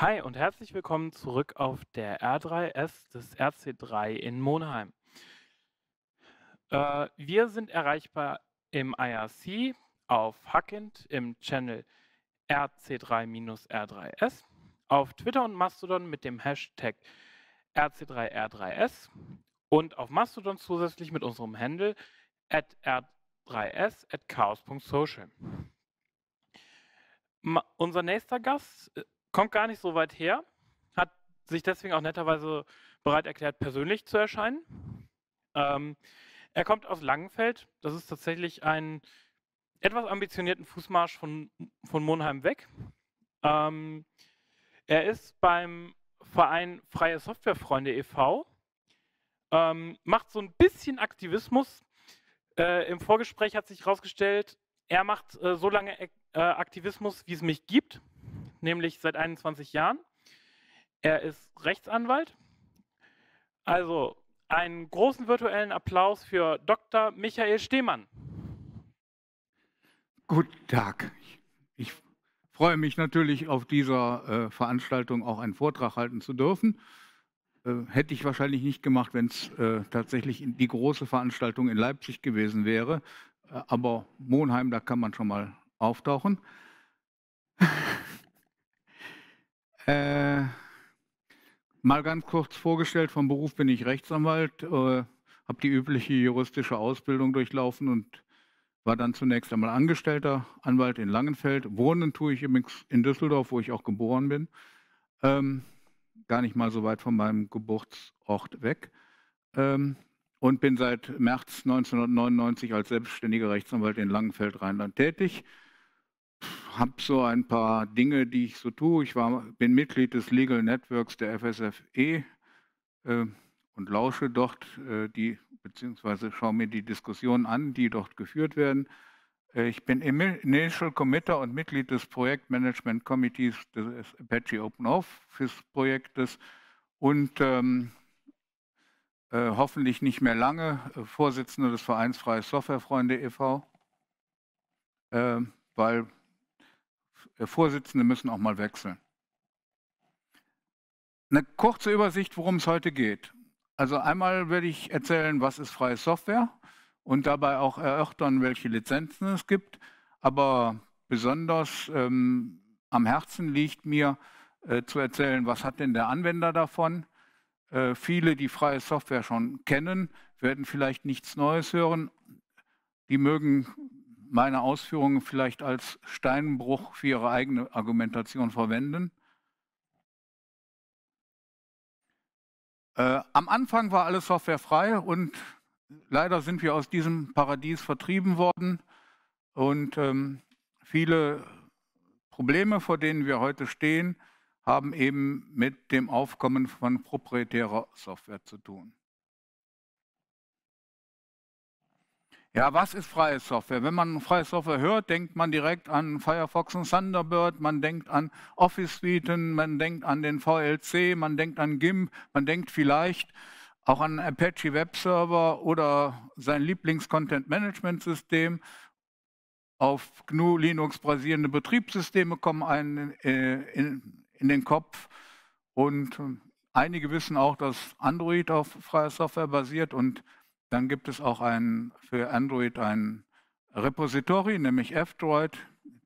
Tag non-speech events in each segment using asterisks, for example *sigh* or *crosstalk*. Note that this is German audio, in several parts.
Hi und herzlich willkommen zurück auf der R3S des RC3 in Monheim. Äh, wir sind erreichbar im IRC, auf Hackend, im Channel RC3-R3S, auf Twitter und Mastodon mit dem Hashtag RC3R3S und auf Mastodon zusätzlich mit unserem Handle at r3s at chaos.social. Unser nächster Gast äh, kommt gar nicht so weit her, hat sich deswegen auch netterweise bereit erklärt, persönlich zu erscheinen. Ähm, er kommt aus Langenfeld. Das ist tatsächlich ein etwas ambitionierten Fußmarsch von, von Monheim weg. Ähm, er ist beim Verein Freie Softwarefreunde e.V., ähm, macht so ein bisschen Aktivismus. Äh, Im Vorgespräch hat sich herausgestellt, er macht äh, so lange äh, Aktivismus, wie es mich gibt, nämlich seit 21 Jahren. Er ist Rechtsanwalt. Also einen großen virtuellen Applaus für Dr. Michael Stehmann. Guten Tag. Ich freue mich natürlich, auf dieser äh, Veranstaltung auch einen Vortrag halten zu dürfen. Äh, hätte ich wahrscheinlich nicht gemacht, wenn es äh, tatsächlich die große Veranstaltung in Leipzig gewesen wäre. Äh, aber Monheim, da kann man schon mal auftauchen. *laughs* Äh, mal ganz kurz vorgestellt, vom Beruf bin ich Rechtsanwalt, äh, habe die übliche juristische Ausbildung durchlaufen und war dann zunächst einmal angestellter Anwalt in Langenfeld. Wohnen tue ich übrigens in Düsseldorf, wo ich auch geboren bin. Ähm, gar nicht mal so weit von meinem Geburtsort weg. Ähm, und bin seit März 1999 als selbstständiger Rechtsanwalt in Langenfeld, Rheinland tätig. Habe so ein paar Dinge, die ich so tue. Ich war, bin Mitglied des Legal Networks der FSFE. Äh, und lausche dort äh, die, beziehungsweise schaue mir die Diskussionen an, die dort geführt werden. Äh, ich bin Initial Committer und Mitglied des Projektmanagement Committees des Apache Open Office Projektes und ähm, äh, hoffentlich nicht mehr lange äh, Vorsitzender des Vereins Freie Softwarefreunde e.V., äh, weil äh, Vorsitzende müssen auch mal wechseln. Eine kurze Übersicht, worum es heute geht. Also einmal werde ich erzählen, was ist freie Software und dabei auch erörtern, welche Lizenzen es gibt. Aber besonders ähm, am Herzen liegt mir äh, zu erzählen, was hat denn der Anwender davon. Äh, viele, die freie Software schon kennen, werden vielleicht nichts Neues hören. Die mögen meine Ausführungen vielleicht als Steinbruch für ihre eigene Argumentation verwenden. Äh, am Anfang war alles softwarefrei und leider sind wir aus diesem Paradies vertrieben worden. Und ähm, viele Probleme, vor denen wir heute stehen, haben eben mit dem Aufkommen von proprietärer Software zu tun. Ja, was ist freie Software? Wenn man freie Software hört, denkt man direkt an Firefox und Thunderbird, man denkt an Office-Suiten, man denkt an den VLC, man denkt an GIMP, man denkt vielleicht auch an Apache Web Server oder sein Lieblings-Content-Management-System. Auf GNU Linux basierende Betriebssysteme kommen einen äh, in, den Kopf und ähm, einige wissen auch, dass Android auf freier Software basiert und dann gibt es auch ein, für Android ein Repository, nämlich F-Droid.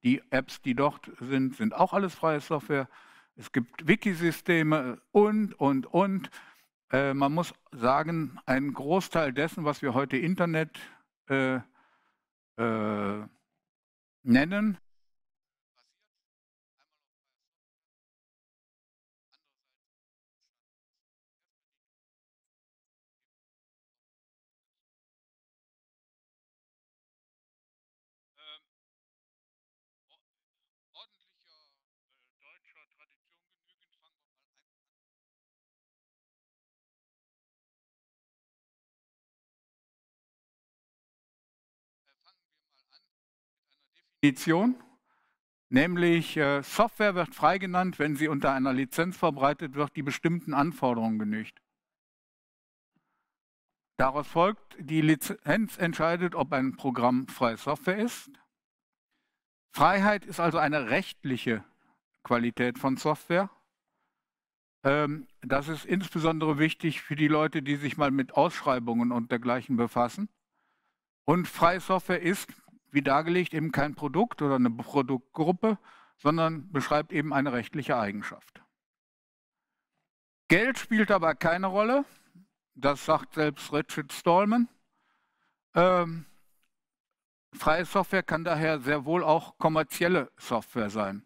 Die Apps, die dort sind, sind auch alles freie Software. Es gibt Wikisysteme äh, und, und, und. Äh, man muss sagen, ein Großteil dessen, was wir heute Internet äh, äh, nennen, Definition, nämlich äh, Software wird freigenannt, wenn sie unter einer Lizenz verbreitet wird, die bestimmten Anforderungen genügt. Daraus folgt, die Lizenz entscheidet, ob ein Programm freie Software ist. Freiheit ist also eine rechtliche Qualität von Software. Ähm, das ist insbesondere wichtig für die Leute, die sich mal mit Ausschreibungen und dergleichen befassen. Und freie Software ist wie dargelegt, eben kein Produkt oder eine Produktgruppe, sondern beschreibt eben eine rechtliche Eigenschaft. Geld spielt dabei keine Rolle, das sagt selbst Richard Stallman. Ähm, freie Software kann daher sehr wohl auch kommerzielle Software sein.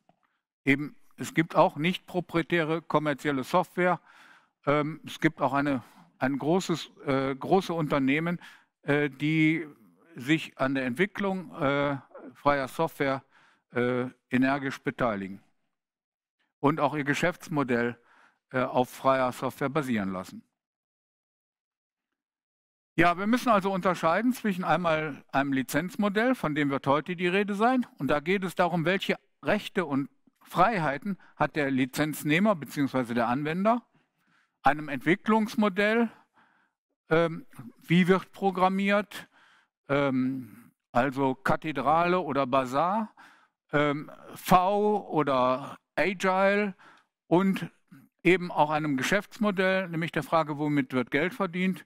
Eben, es gibt auch nicht proprietäre kommerzielle Software. Ähm, es gibt auch eine, ein großes, äh, große Unternehmen, äh, die sich an der Entwicklung äh, freier Software äh, energisch beteiligen und auch ihr Geschäftsmodell äh, auf freier Software basieren lassen. Ja, wir müssen also unterscheiden zwischen einmal einem Lizenzmodell, von dem wird heute die Rede sein, und da geht es darum, welche Rechte und Freiheiten hat der Lizenznehmer bzw. der Anwender, einem Entwicklungsmodell, ähm, wie wird programmiert, ähm, also Kathedrale oder Bazar, ähm, V oder Agile und eben auch einem Geschäftsmodell, nämlich der Frage, womit wird Geld verdient.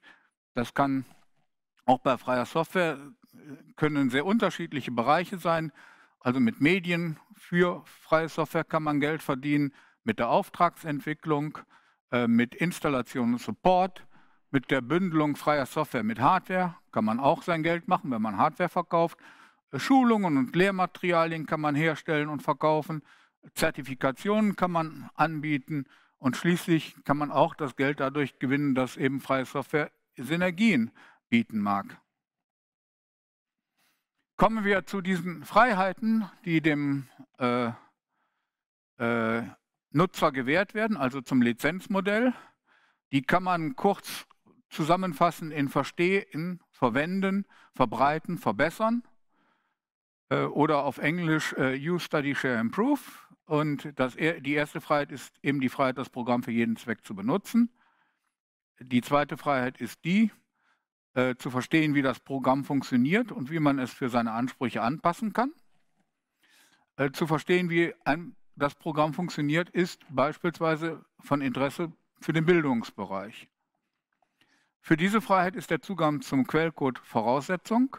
Das kann auch bei freier Software können sehr unterschiedliche Bereiche sein. Also mit Medien für freie Software kann man Geld verdienen, mit der Auftragsentwicklung, äh, mit Installation und Support, mit der Bündelung freier Software mit Hardware kann man auch sein Geld machen, wenn man Hardware verkauft. Schulungen und Lehrmaterialien kann man herstellen und verkaufen. Zertifikationen kann man anbieten. Und schließlich kann man auch das Geld dadurch gewinnen, dass eben freie Software Synergien bieten mag. Kommen wir zu diesen Freiheiten, die dem äh, äh, Nutzer gewährt werden, also zum Lizenzmodell. Die kann man kurz zusammenfassen in verstehen, verwenden, verbreiten, verbessern äh, oder auf Englisch äh, Use, Study, Share, Improve. Und das, e-, die erste Freiheit ist eben die Freiheit, das Programm für jeden Zweck zu benutzen. Die zweite Freiheit ist die, äh, zu verstehen, wie das Programm funktioniert und wie man es für seine Ansprüche anpassen kann. Äh, zu verstehen, wie ein, das Programm funktioniert, ist beispielsweise von Interesse für den Bildungsbereich. Für diese Freiheit ist der Zugang zum Quellcode Voraussetzung.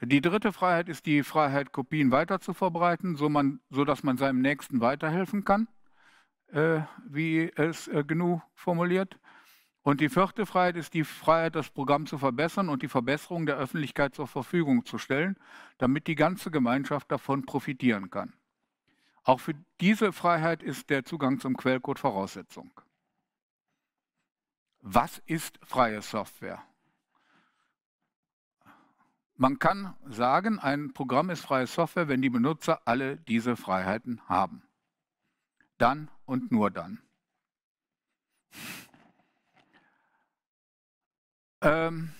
Die dritte Freiheit ist die Freiheit, Kopien weiter zu verbreiten, so, man, so dass man seinem Nächsten weiterhelfen kann, äh, wie es äh, GNU formuliert. Und die vierte Freiheit ist die Freiheit, das Programm zu verbessern und die Verbesserung der Öffentlichkeit zur Verfügung zu stellen, damit die ganze Gemeinschaft davon profitieren kann. Auch für diese Freiheit ist der Zugang zum Quellcode Voraussetzung. Was ist freie Software? Man kann sagen, ein Programm ist freie Software, wenn die Benutzer alle diese Freiheiten haben. Dann und nur dann. Ähm,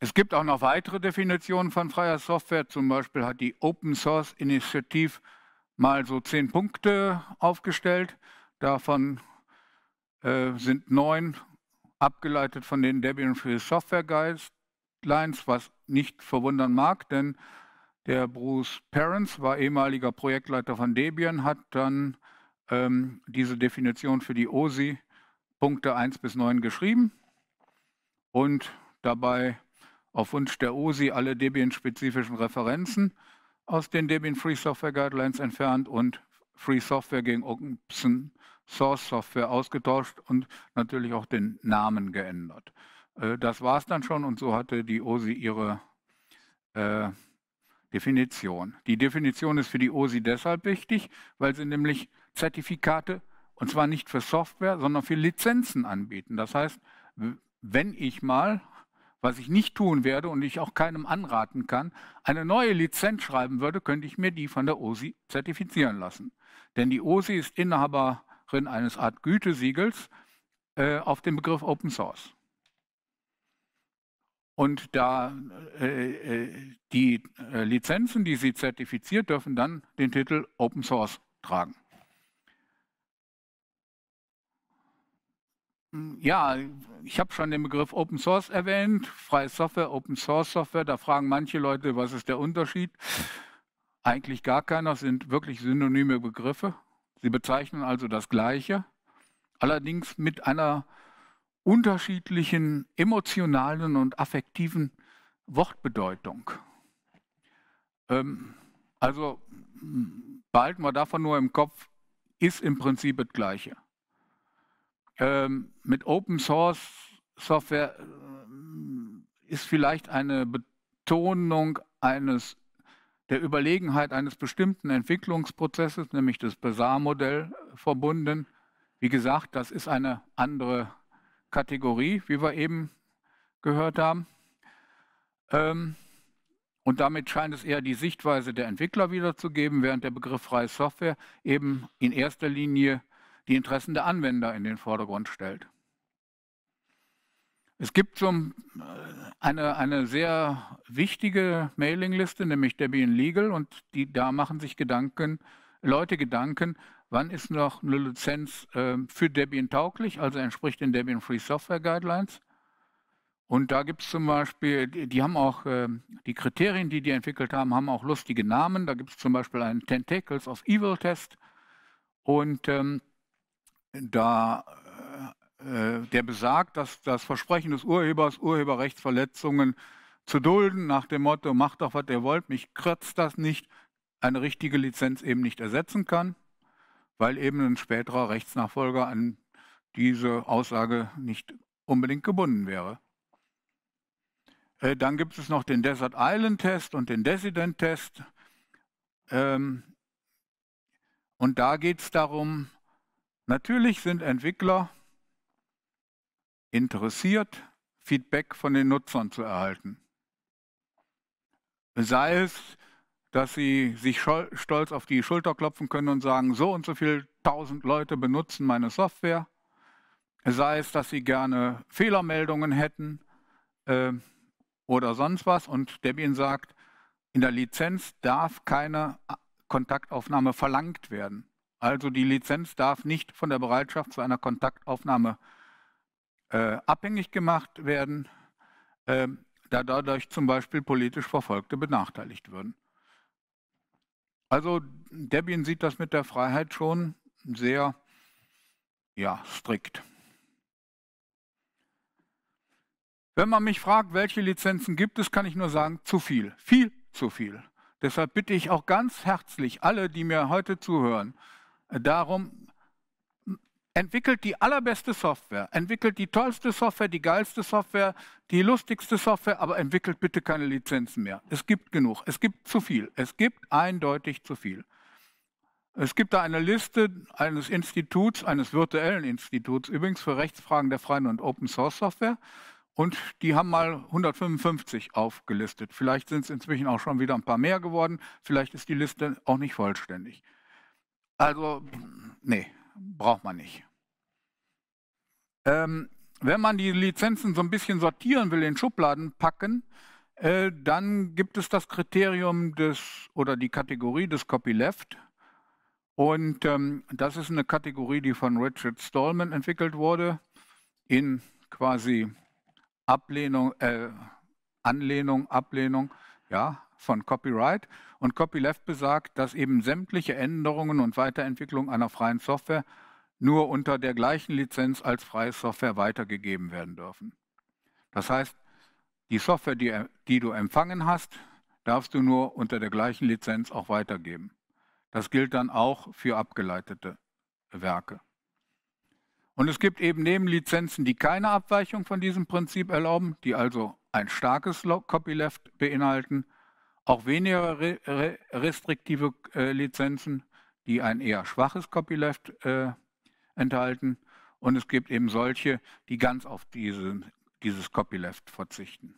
es gibt auch noch weitere Definitionen von freier Software. Zum Beispiel hat die Open Source Initiative mal so zehn Punkte aufgestellt. Davon äh, sind neun abgeleitet von den Debian Free Software Guidelines, was nicht verwundern mag, denn der Bruce Perrins war ehemaliger Projektleiter von Debian, hat dann ähm, diese Definition für die OSI Punkte 1 bis 9 geschrieben und dabei auf Wunsch der OSI alle Debian-spezifischen Referenzen aus den Debian Free Software Guidelines entfernt und Free Software gegen Open Source Software ausgetauscht und natürlich auch den Namen geändert. Äh, das war es dann schon und so hatte die OSI ihre äh, Definition. Die Definition ist für die OSI deshalb wichtig, weil sie nämlich Zertifikate und zwar nicht für Software, sondern für Lizenzen anbieten. Das heißt, wenn ich mal, was ich nicht tun werde und ich auch keinem anraten kann, eine neue Lizenz schreiben würde, könnte ich mir die von der OSI zertifizieren lassen. Denn die OSI ist Inhaber drin eines Art Gütesiegels äh, auf den Begriff Open Source. Und da äh, äh die äh, Lizenzen, die sie zertifiziert, dürfen dann den Titel Open Source tragen. Ja, ich habe schon den Begriff Open Source erwähnt, freie Software, Open Source Software. Da fragen manche Leute, was ist der Unterschied? Eigentlich gar keiner, sind wirklich synonyme Begriffe. Sie bezeichnen also das Gleiche, allerdings mit einer unterschiedlichen emotionalen und affektiven Wortbedeutung. Ähm, also mm, behalten wir davon nur im Kopf, ist im Prinzip das Gleiche. Ähm, mit Open Source Software äh, ist vielleicht eine Betonung eines der Überlegenheit eines bestimmten Entwicklungsprozesses, nämlich das bazaar modell verbunden. Wie gesagt, das ist eine andere Kategorie, wie wir eben gehört haben. Ähm, und damit scheint es eher die Sichtweise der Entwickler wiederzugeben, während der Begriff freie Software eben in erster Linie die Interessen der Anwender in den Vordergrund stellt. Es gibt so äh, eine, eine sehr wichtige Mailingliste, nämlich Debian Legal, und die, da machen sich Gedanken, Leute Gedanken, wann ist noch eine Lizenz äh, für Debian tauglich, also entspricht den Debian Free Software Guidelines. Und da gibt es zum Beispiel, die, die haben auch, äh, die Kriterien, die die entwickelt haben, haben auch lustige Namen. Da gibt es zum Beispiel einen Tentacles of Evil Test. Und ähm, da äh, der besagt, dass das Versprechen des Urhebers, Urheberrechtsverletzungen zu dulden, nach dem Motto, macht doch, was ihr wollt, mich kürzt das nicht, eine richtige Lizenz eben nicht ersetzen kann, weil eben ein späterer Rechtsnachfolger an diese Aussage nicht unbedingt gebunden wäre. Äh, dann gibt es noch den Desert Island Test und den Desident Test. Ähm, und da geht es darum, natürlich sind Entwickler interessiert, Feedback von den Nutzern zu erhalten. Sei es, dass sie sich stolz auf die Schulter klopfen können und sagen, so und so viele tausend Leute benutzen meine Software. Sei es, dass sie gerne Fehlermeldungen hätten äh, oder sonst was. Und Debian sagt, in der Lizenz darf keine äh, Kontaktaufnahme verlangt werden. Also die Lizenz darf nicht von der Bereitschaft zu einer Kontaktaufnahme äh, abhängig gemacht werden, ähm, da dadurch zum Beispiel politisch Verfolgte benachteiligt würden. Also Debian sieht das mit der Freiheit schon sehr ja, strikt. Wenn man mich fragt, welche Lizenzen gibt es, kann ich nur sagen, zu viel, viel zu viel. Deshalb bitte ich auch ganz herzlich alle, die mir heute zuhören, äh, darum, entwickelt die allerbeste Software, entwickelt die tollste Software, die geilste Software, die lustigste Software, aber entwickelt bitte keine Lizenzen mehr. Es gibt genug, es gibt zu viel, es gibt eindeutig zu viel. Es gibt da eine Liste eines Instituts, eines virtuellen Instituts, übrigens für Rechtsfragen der freien und Open Source Software. Und die haben mal 155 aufgelistet. Vielleicht sind es inzwischen auch schon wieder ein paar mehr geworden. Vielleicht ist die Liste auch nicht vollständig. Also, nee, braucht man nicht. Ähm, wenn man die Lizenzen so ein bisschen sortieren will, in Schubladen packen, äh, dann gibt es das Kriterium des oder die Kategorie des Copyleft. Und ähm, das ist eine Kategorie, die von Richard Stallman entwickelt wurde, in quasi Ablehnung, äh, Anlehnung, Ablehnung, ja, von Copyright. Und Copyleft besagt, dass eben sämtliche Änderungen und Weiterentwicklung einer freien Software nur unter der gleichen Lizenz als freie Software weitergegeben werden dürfen. Das heißt, die Software, die, die du empfangen hast, darfst du nur unter der gleichen Lizenz auch weitergeben. Das gilt dann auch für abgeleitete Werke. Und es gibt eben neben Lizenzen, die keine Abweichung von diesem Prinzip erlauben, die also ein starkes Copyleft beinhalten, auch weniger restriktive äh, Lizenzen, die ein eher schwaches Copyleft beinhalten äh, enthalten. Und es gibt eben solche, die ganz auf diese, dieses Copyleft verzichten.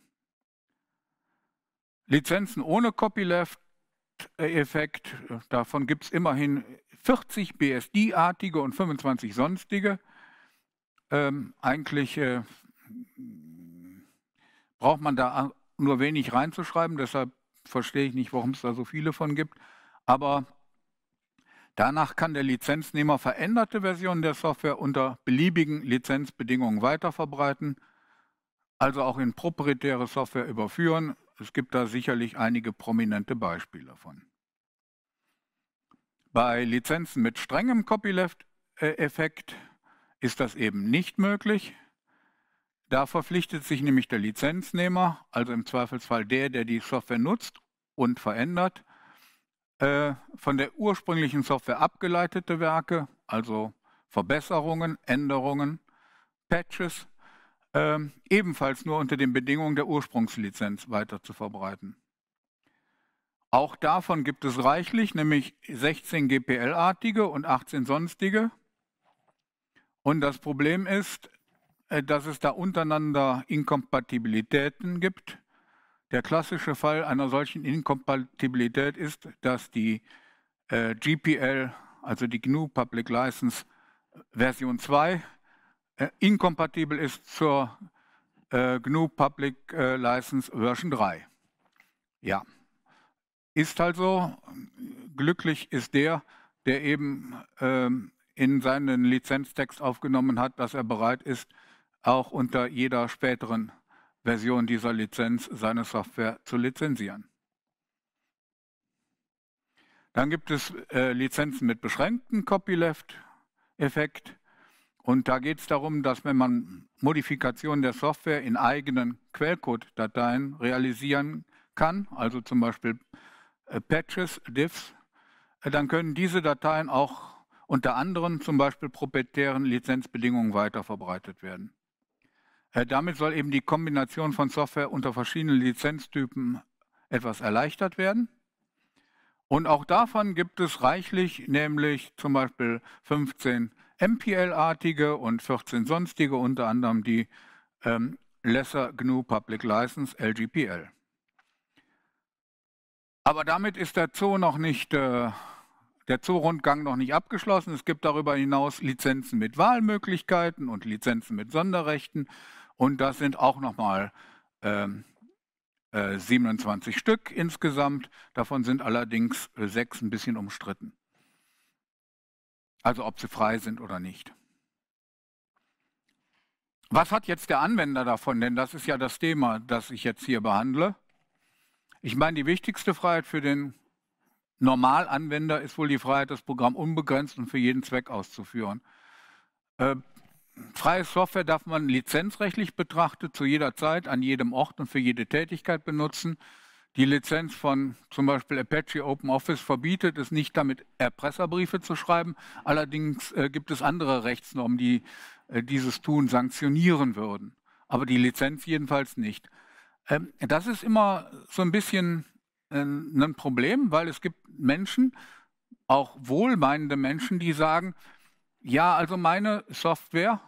Lizenzen ohne Copyleft-Effekt, davon gibt es immerhin 40 BSD-artige und 25 sonstige. Ähm, eigentlich äh, braucht man da nur wenig reinzuschreiben, deshalb verstehe ich nicht, warum es da so viele von gibt. Aber Danach kann der Lizenznehmer veränderte Versionen der Software unter beliebigen Lizenzbedingungen weiterverbreiten, also auch in proprietäre Software überführen. Es gibt da sicherlich einige prominente Beispiele von. Bei Lizenzen mit strengem Copyleft-Effekt ist das eben nicht möglich. Da verpflichtet sich nämlich der Lizenznehmer, also im Zweifelsfall der, der die Software nutzt und verändert, äh, von der ursprünglichen Software abgeleitete Werke, also Verbesserungen, Änderungen, Patches, äh, ebenfalls nur unter den Bedingungen der Ursprungslizenz weiter zu verbreiten. Auch davon gibt es reichlich, nämlich 16 GPL-artige und 18 sonstige. Und das Problem ist, äh, dass es da untereinander Inkompatibilitäten gibt, der klassische Fall einer solchen Inkompatibilität ist, dass die äh, GPL, also die GNU Public License äh, Version 2, äh, inkompatibel ist zur äh, GNU Public äh, License Version 3. Ja, ist halt so. glücklich ist der, der eben ähm, in seinen Lizenztext aufgenommen hat, dass er bereit ist, auch unter jeder späteren Version dieser Lizenz seine Software zu lizenzieren. Dann gibt es äh, Lizenzen mit beschränktem Copyleft-Effekt. Und da geht es darum, dass wenn man Modifikationen der Software in eigenen Quellcode-Dateien realisieren kann, also zum Beispiel äh, Patches, Diffs, äh, dann können diese Dateien auch unter anderen zum Beispiel proprietären Lizenzbedingungen weiterverbreitet werden. Äh, damit soll eben die Kombination von Software unter verschiedenen Lizenztypen etwas erleichtert werden. Und auch davon gibt es reichlich, nämlich zum Beispiel 15 MPL-artige und 14 sonstige, unter anderem die ähm, Lesser GNU Public License LGPL. Aber damit ist der Zoo noch nicht, äh, der Zoo-Rundgang noch nicht abgeschlossen. Es gibt darüber hinaus Lizenzen mit Wahlmöglichkeiten und Lizenzen mit Sonderrechten und das sind auch nochmal ähm, 27 äh, Stück insgesamt. Davon sind allerdings äh, sechs ein bisschen umstritten. Also ob sie frei sind oder nicht. Was hat jetzt der Anwender davon? Denn das ist ja das Thema, das ich jetzt hier behandle. Ich meine, die wichtigste Freiheit für den Normalanwender ist wohl die Freiheit, das Programm unbegrenzt und für jeden Zweck auszuführen. Ähm, freie Software darf man lizenzrechtlich betrachtet zu jeder Zeit, an jedem Ort und für jede Tätigkeit benutzen. Die Lizenz von zum Beispiel Apache Open Office verbietet es nicht, damit Erpresserbriefe zu schreiben. Allerdings äh, gibt es andere Rechtsnormen, die äh, dieses Tun sanktionieren würden. Aber die Lizenz jedenfalls nicht. Ähm, das ist immer so ein bisschen äh, ein Problem, weil es gibt Menschen, auch wohlmeinende Menschen, die sagen, ja, also meine Software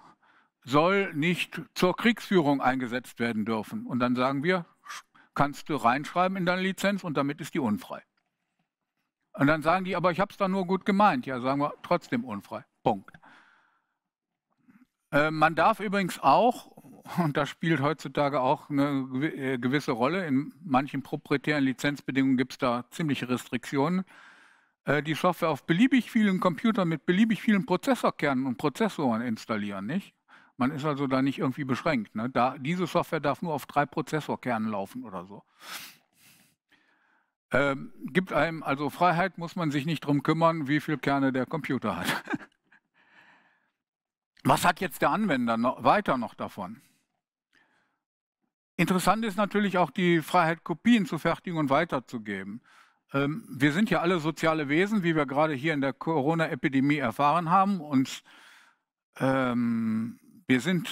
soll nicht zur Kriegsführung eingesetzt werden dürfen. Und dann sagen wir, kannst du reinschreiben in deine Lizenz und damit ist die unfrei. Und dann sagen die, aber ich habe es da nur gut gemeint. Ja, sagen wir trotzdem unfrei. Punkt. Äh, man darf übrigens auch, und das spielt heutzutage auch eine äh, gewisse Rolle, in manchen proprietären Lizenzbedingungen gibt es da ziemliche Restriktionen, äh, die Software auf beliebig vielen Computern mit beliebig vielen Prozessorkernen und Prozessoren installieren, nicht? Man ist also da nicht irgendwie beschränkt. Ne? Da, diese Software darf nur auf drei Prozessorkernen laufen oder so. Ähm, gibt einem also Freiheit, muss man sich nicht darum kümmern, wie viele Kerne der Computer hat. *laughs* Was hat jetzt der Anwender noch, weiter noch davon? Interessant ist natürlich auch die Freiheit, Kopien zu fertigen und weiterzugeben. Ähm, wir sind ja alle soziale Wesen, wie wir gerade hier in der Corona-Epidemie erfahren haben. Und ähm, wir sind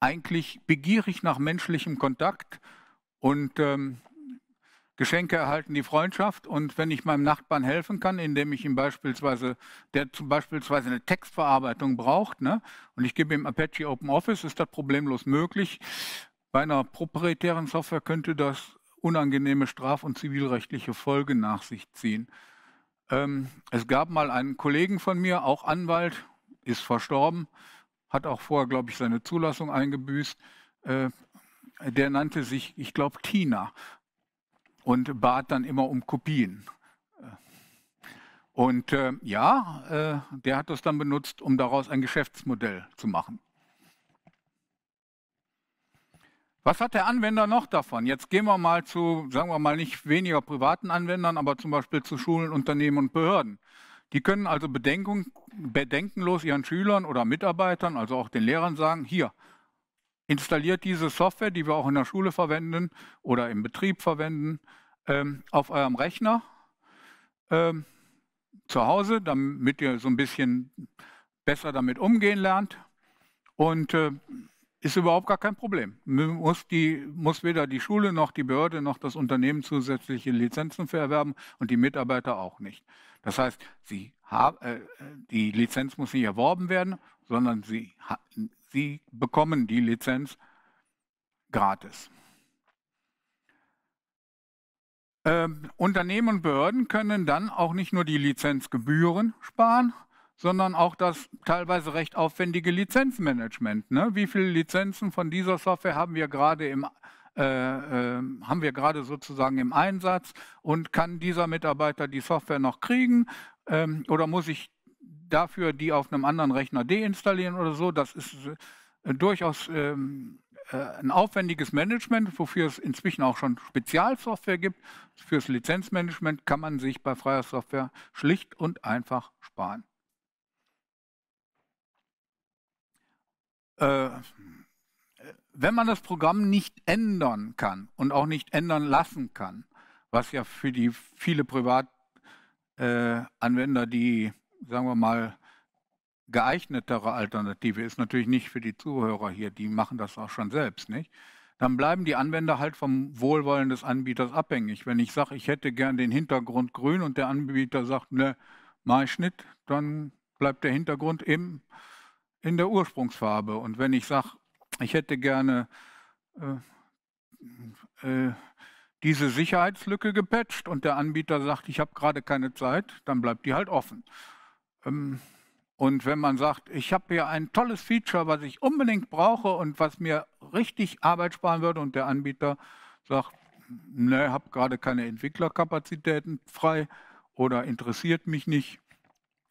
eigentlich begierig nach menschlichem Kontakt und ähm, Geschenke erhalten die Freundschaft. Und wenn ich meinem Nachbarn helfen kann, indem ich ihm beispielsweise, der zum beispielsweise eine Textverarbeitung braucht, ne, und ich gebe ihm Apache Open Office, ist das problemlos möglich. Bei einer proprietären Software könnte das unangenehme straf- und zivilrechtliche Folgen nach sich ziehen. Ähm, es gab mal einen Kollegen von mir, auch Anwalt, ist verstorben, hat auch vorher, glaube ich, seine Zulassung eingebüßt. Äh, der nannte sich, ich glaube, Tina und bat dann immer um Kopien. Äh, und äh, ja, äh, der hat das dann benutzt, um daraus ein Geschäftsmodell zu machen. Was hat der Anwender noch davon? Jetzt gehen wir mal zu, sagen wir mal, nicht weniger privaten Anwendern, aber zum Beispiel zu Schulen, Unternehmen und Behörden. Die können also bedenkenlos ihren Schülern oder Mitarbeitern, also auch den Lehrern sagen, hier, installiert diese Software, die wir auch in der Schule verwenden oder im Betrieb verwenden, ähm, auf eurem Rechner ähm, zu Hause, damit ihr so ein bisschen besser damit umgehen lernt. Und äh, ist überhaupt gar kein Problem. Muss, die, muss weder die Schule noch die Behörde noch das Unternehmen zusätzliche Lizenzen für erwerben und die Mitarbeiter auch nicht. Das heißt, haben, äh, die Lizenz muss nicht erworben werden, sondern sie, sie bekommen die Lizenz gratis. Ähm, Unternehmen und Behörden können dann auch nicht nur die Lizenzgebühren sparen, sondern auch das teilweise recht aufwendige Lizenzmanagement. Ne? Wie viele Lizenzen von dieser Software haben wir gerade im äh, ähm, haben wir gerade sozusagen im Einsatz und kann dieser Mitarbeiter die Software noch kriegen ähm, oder muss ich dafür die auf einem anderen Rechner deinstallieren oder so? Das ist äh, durchaus ähm, äh, ein aufwendiges Management, wofür es inzwischen auch schon Spezialsoftware gibt. Fürs Lizenzmanagement kann man sich bei freier Software schlicht und einfach sparen wenn man das Programm nicht ändern kann und auch nicht ändern lassen kann, was ja für die viele Privatanwender, äh, die, sagen wir mal, geeignetere Alternative ist natürlich nicht für die Zuhörer hier, die machen das auch schon selbst, nicht? Dann bleiben die Anwender halt vom Wohlwollen des Anbieters abhängig. Wenn ich sage, ich hätte gern den Hintergrund grün und der Anbieter sagt, ne, mach ich Schnitt, dann bleibt der Hintergrund eben in der Ursprungsfarbe. Und wenn ich sage, ich hätte gerne äh, äh, diese Sicherheitslücke gepatcht und der Anbieter sagt, ich habe gerade keine Zeit, dann bleibt die halt offen. Ähm, und wenn man sagt, ich habe hier ein tolles Feature, was ich unbedingt brauche und was mir richtig Arbeit sparen würde und der Anbieter sagt, ne, habe gerade keine Entwicklerkapazitäten frei oder interessiert mich nicht,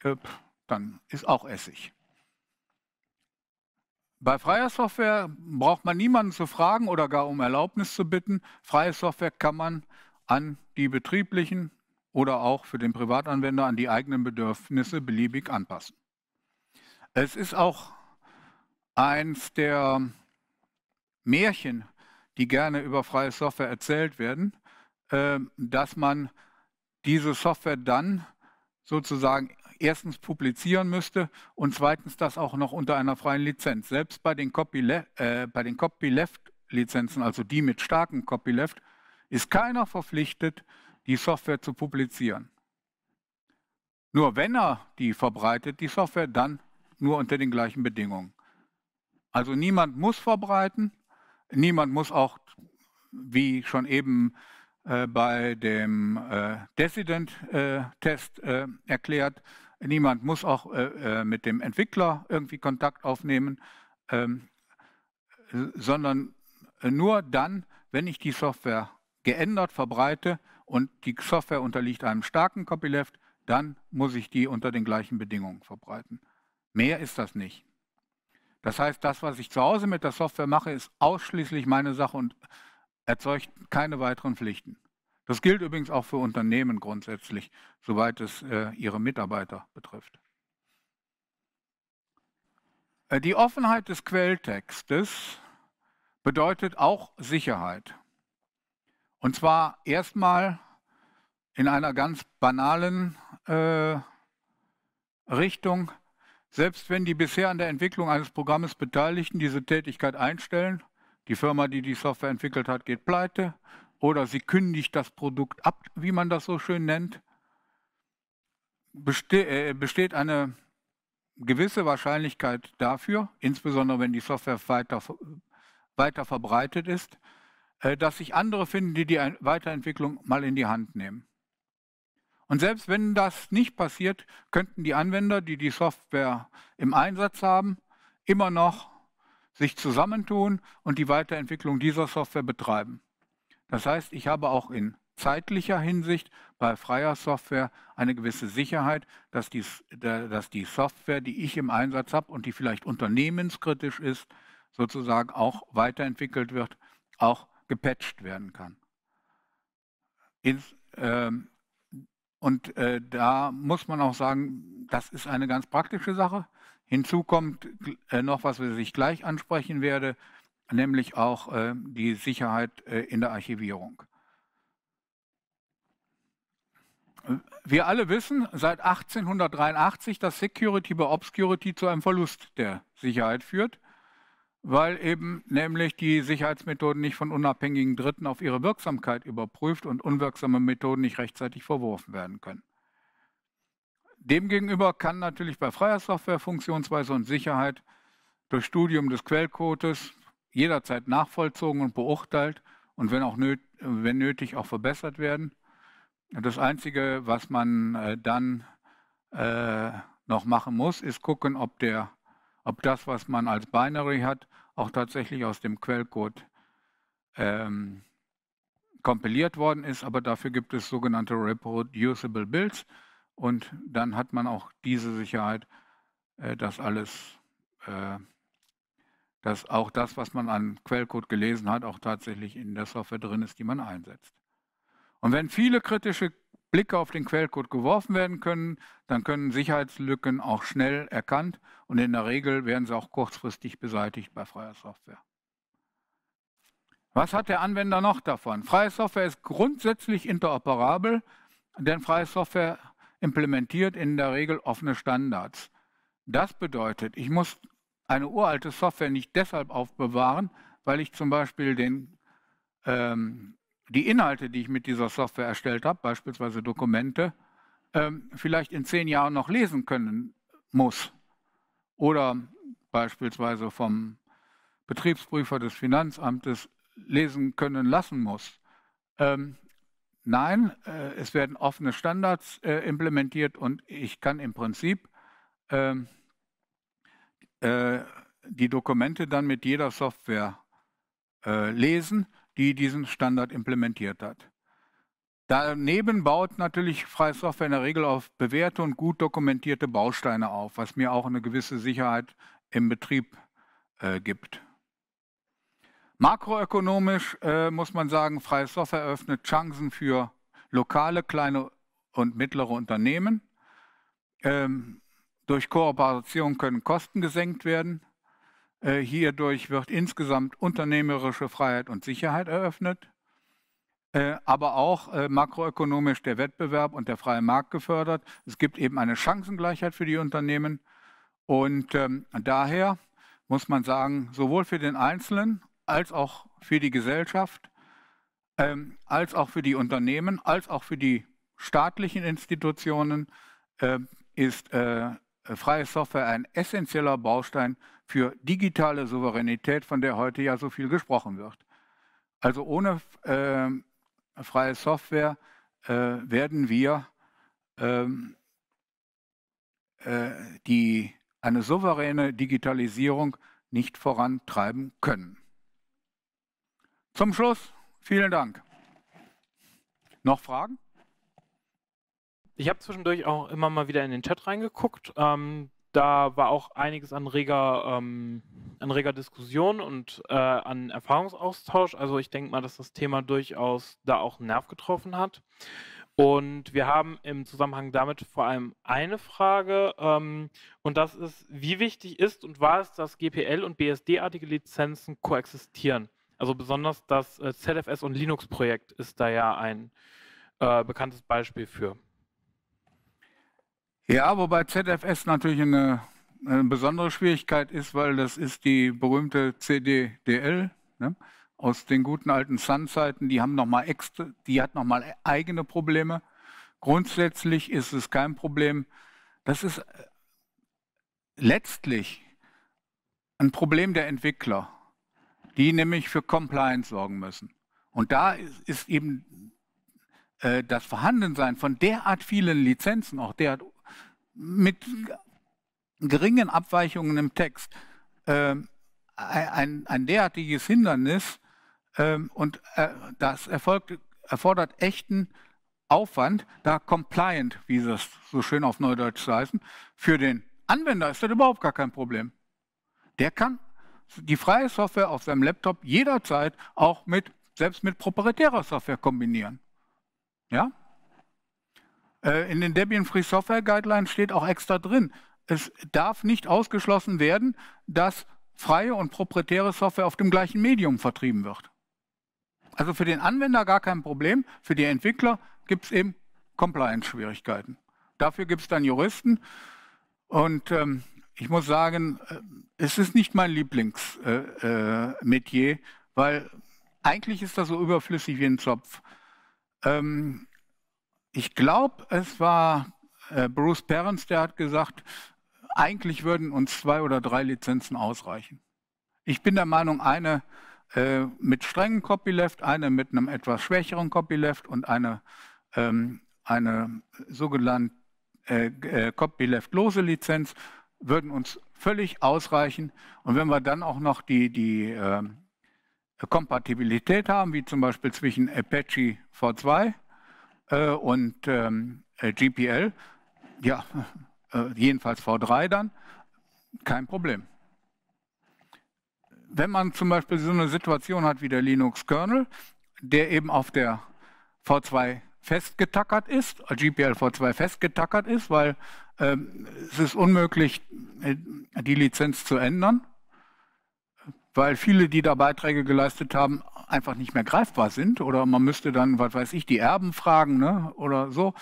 äh, dann ist auch Essig. Bei freier Software braucht man niemanden zu fragen oder gar um Erlaubnis zu bitten. Freie Software kann man an die betrieblichen oder auch für den Privatanwender an die eigenen Bedürfnisse beliebig anpassen. Es ist auch eins der Märchen, die gerne über freie Software erzählt werden, äh, dass man diese Software dann sozusagen erstens publizieren müsste und zweitens das auch noch unter einer freien Lizenz. Selbst bei den Copyleft, äh, bei den Copyleft-Lizenzen, also die mit starkem Copyleft, ist keiner verpflichtet, die Software zu publizieren. Nur wenn er die verbreitet, die Software, dann nur unter den gleichen Bedingungen. Also niemand muss verbreiten, niemand muss auch, wie schon eben äh, bei dem äh, Dissident-Test äh, äh, erklärt, Niemand muss auch äh, äh, mit dem Entwickler irgendwie Kontakt aufnehmen, ähm, sondern äh, nur dann, wenn ich die Software geändert verbreite und die Software unterliegt einem starken Copyleft, dann muss ich die unter den gleichen Bedingungen verbreiten. Mehr ist das nicht. Das heißt, das, was ich zu Hause mit der Software mache, ist ausschließlich meine Sache und erzeugt keine weiteren Pflichten. Das gilt übrigens auch für Unternehmen grundsätzlich, soweit es äh, ihre Mitarbeiter betrifft. Äh, die Offenheit des Quelltextes bedeutet auch Sicherheit. Und zwar erstmal in einer ganz banalen äh, Richtung. Selbst wenn die bisher an der Entwicklung eines Programmes Beteiligten diese Tätigkeit einstellen, die Firma, die die Software entwickelt hat, geht pleite, oder sie kündigt das Produkt ab, wie man das so schön nennt, äh, besteht eine gewisse Wahrscheinlichkeit dafür, insbesondere wenn die Software weiter, weiter verbreitet ist, äh, dass sich andere finden, die die Weiterentwicklung mal in die Hand nehmen. Und selbst wenn das nicht passiert, könnten die Anwender, die die Software im Einsatz haben, immer noch sich zusammentun und die Weiterentwicklung dieser Software betreiben. Das heißt, ich habe auch in zeitlicher Hinsicht bei freier Software eine gewisse Sicherheit, dass die, dass die Software, die ich im Einsatz habe und die vielleicht unternehmenskritisch ist, sozusagen auch weiterentwickelt wird, auch gepatcht werden kann. Ins, ähm, und äh, da muss man auch sagen, das ist eine ganz praktische Sache. Hinzu kommt äh, noch, was ich gleich ansprechen werde, nämlich auch äh, die Sicherheit äh, in der Archivierung. Wir alle wissen seit 1883, dass Security bei Obscurity zu einem Verlust der Sicherheit führt, weil eben nämlich die Sicherheitsmethoden nicht von unabhängigen Dritten auf ihre Wirksamkeit überprüft und unwirksame Methoden nicht rechtzeitig verworfen werden können. Demgegenüber kann natürlich bei freier Software Funktionsweise und Sicherheit durch Studium des Quellcodes, jederzeit nachvollzogen und beurteilt und wenn auch nöt wenn nötig auch verbessert werden. Das Einzige, was man äh, dann äh, noch machen muss, ist gucken, ob, der, ob das, was man als Binary hat, auch tatsächlich aus dem Quellcode ähm, kompiliert worden ist. Aber dafür gibt es sogenannte Reproducible Builds. Und dann hat man auch diese Sicherheit, äh, dass alles äh, dass auch das, was man an Quellcode gelesen hat, auch tatsächlich in der Software drin ist, die man einsetzt. Und wenn viele kritische Blicke auf den Quellcode geworfen werden können, dann können Sicherheitslücken auch schnell erkannt und in der Regel werden sie auch kurzfristig beseitigt bei freier Software. Was hat der Anwender noch davon? Freie Software ist grundsätzlich interoperabel, denn freie Software implementiert in der Regel offene Standards. Das bedeutet, ich muss eine uralte Software nicht deshalb aufbewahren, weil ich zum Beispiel den, ähm, die Inhalte, die ich mit dieser Software erstellt habe, beispielsweise Dokumente, ähm, vielleicht in zehn Jahren noch lesen können muss. Oder beispielsweise vom Betriebsprüfer des Finanzamtes lesen können lassen muss. Ähm, nein, äh, es werden offene Standards äh, implementiert und ich kann im Prinzip ähm, äh, die Dokumente dann mit jeder Software äh, lesen, die diesen Standard implementiert hat. Daneben baut natürlich Freie Software in der Regel auf bewährte und gut dokumentierte Bausteine auf, was mir auch eine gewisse Sicherheit im Betrieb äh, gibt. Makroökonomisch äh, muss man sagen, Freie Software eröffnet Chancen für lokale, kleine und mittlere Unternehmen. Ähm, durch Kooperation können Kosten gesenkt werden. Äh, hierdurch wird insgesamt unternehmerische Freiheit und Sicherheit eröffnet, äh, aber auch äh, makroökonomisch der Wettbewerb und der freie Markt gefördert. Es gibt eben eine Chancengleichheit für die Unternehmen und ähm, daher muss man sagen, sowohl für den Einzelnen als auch für die Gesellschaft, ähm, als auch für die Unternehmen, als auch für die staatlichen Institutionen ist äh, freie Software ein essentieller Baustein für digitale Souveränität, von der heute ja so viel gesprochen wird. Also ohne äh, freie Software äh, werden wir ähm, äh, die, eine souveräne Digitalisierung nicht vorantreiben können. Zum Schluss, vielen Dank. Noch Fragen? ich habe zwischendurch auch immer mal wieder in den Chat reingeguckt. Ähm, da war auch einiges an reger, ähm, an reger Diskussion und äh, an Erfahrungsaustausch. Also ich denke mal, dass das Thema durchaus da auch einen Nerv getroffen hat. Und wir haben im Zusammenhang damit vor allem eine Frage, ähm, und das ist, wie wichtig ist und war es, dass GPL und BSD-artige Lizenzen koexistieren? Also besonders das äh, ZFS- und Linux-Projekt ist da ja ein äh, bekanntes Beispiel für. Ja, wobei ZFS natürlich eine, eine, besondere Schwierigkeit ist, weil das ist die berühmte CDDL ne? aus den guten alten Sun-Zeiten. Die die hat nochmal eigene Probleme. Grundsätzlich ist es kein Problem. Das ist äh, letztlich ein Problem der Entwickler, die nämlich für Compliance sorgen müssen. Und da ist, eben äh, das Vorhandensein von derart vielen Lizenzen, auch derart mit geringen Abweichungen im Text äh, ein, ein, derartiges Hindernis äh, und äh, das erfolgt, erfordert echten Aufwand, da compliant, wie das so schön auf Neudeutsch heißen, für den Anwender ist das überhaupt gar kein Problem. Der kann die freie Software auf seinem Laptop jederzeit auch mit, selbst mit proprietärer Software kombinieren. Ja, äh, in den Debian Free Software Guidelines steht auch extra drin, es darf nicht ausgeschlossen werden, dass freie und proprietäre Software auf dem gleichen Medium vertrieben wird. Also für den Anwender gar kein Problem, für die Entwickler gibt es eben Compliance-Schwierigkeiten. Dafür gibt es dann Juristen und ähm, ich muss sagen, äh, es ist nicht mein Lieblingsmetier, äh, äh, weil eigentlich ist das so überflüssig wie ein Zopf. Ähm, ich glaube, es war äh, Bruce Perens, der hat gesagt, eigentlich würden uns zwei oder drei Lizenzen ausreichen. Ich bin der Meinung, eine äh, mit strengen Copyleft, eine mit einem etwas schwächeren Copyleft und eine, ähm, eine sogenannte äh, äh, Copyleft-lose Lizenz würden uns völlig ausreichen. Und wenn wir dann auch noch die, die äh, Kompatibilität haben, wie zum Beispiel zwischen Apache V2 äh, und ähm, äh, GPL, ja, äh, jedenfalls V3 dann, kein Problem. Wenn man zum Beispiel so eine Situation hat wie der Linux-Kernel, der eben auf der V2 festgetackert ist, äh, GPL V2 festgetackert ist, weil ähm, es ist unmöglich, äh, die Lizenz zu ändern weil viele, die da Beiträge geleistet haben, einfach nicht mehr greifbar sind. Oder man müsste dann, was weiß ich, die Erben fragen ne? oder so,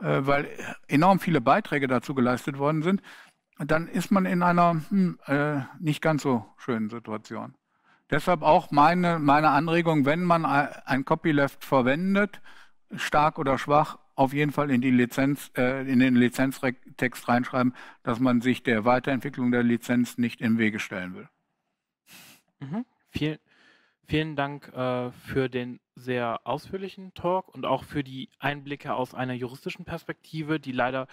äh, weil enorm viele Beiträge dazu geleistet worden sind. Dann ist man in einer hm, äh, nicht ganz so schönen Situation. Deshalb auch meine, meine Anregung, wenn man ein Copyleft verwendet, stark oder schwach, auf jeden Fall in, die Lizenz, äh, in den Lizenztext reinschreiben, dass man sich der Weiterentwicklung der Lizenz nicht im Wege stellen will. Mhm. Vielen, vielen Dank äh, für den sehr ausführlichen Talk und auch für die Einblicke aus einer juristischen Perspektive, die leider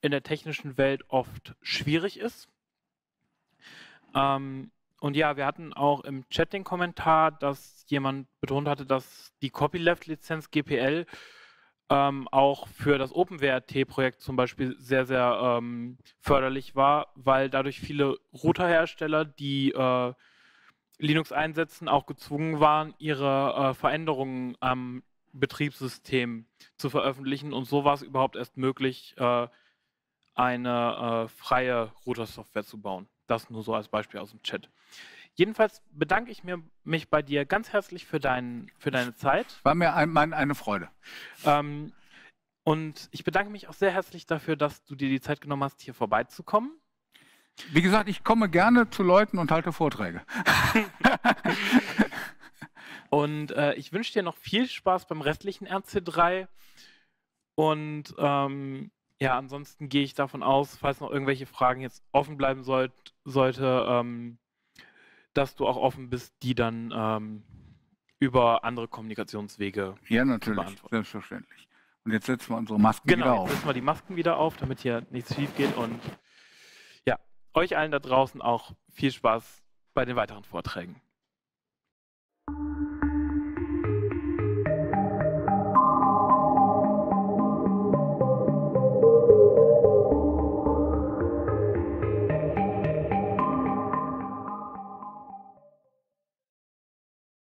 in der technischen Welt oft schwierig ist. Ähm, und ja, wir hatten auch im Chat den Kommentar, dass jemand betont hatte, dass die Copyleft-Lizenz GPL ähm, auch für das OpenWrt-Projekt zum Beispiel sehr, sehr ähm, förderlich war, weil dadurch viele Routerhersteller, die äh, Linux einsetzen, auch gezwungen waren, ihre äh, Veränderungen am Betriebssystem zu veröffentlichen. Und so war es überhaupt erst möglich, äh, eine äh, freie Router-Software zu bauen. Das nur so als Beispiel aus dem Chat. Jedenfalls bedanke ich mir, mich bei dir ganz herzlich für, dein, für deine Zeit. War mir ein, mein, eine Freude. Ähm, und ich bedanke mich auch sehr herzlich dafür, dass du dir die Zeit genommen hast, hier vorbeizukommen. Wie gesagt, ich komme gerne zu Leuten und halte Vorträge. *laughs* und äh, ich wünsche dir noch viel Spaß beim restlichen RC3. Und ähm, ja, ansonsten gehe ich davon aus, falls noch irgendwelche Fragen jetzt offen bleiben sollt, sollte, ähm, dass du auch offen bist, die dann ähm, über andere Kommunikationswege Ja, natürlich, selbstverständlich. Und jetzt setzen wir unsere Masken genau, wieder auf. Genau, setzen wir die Masken wieder auf, damit hier nichts schief geht und euch allen da draußen auch viel Spaß bei den weiteren Vorträgen.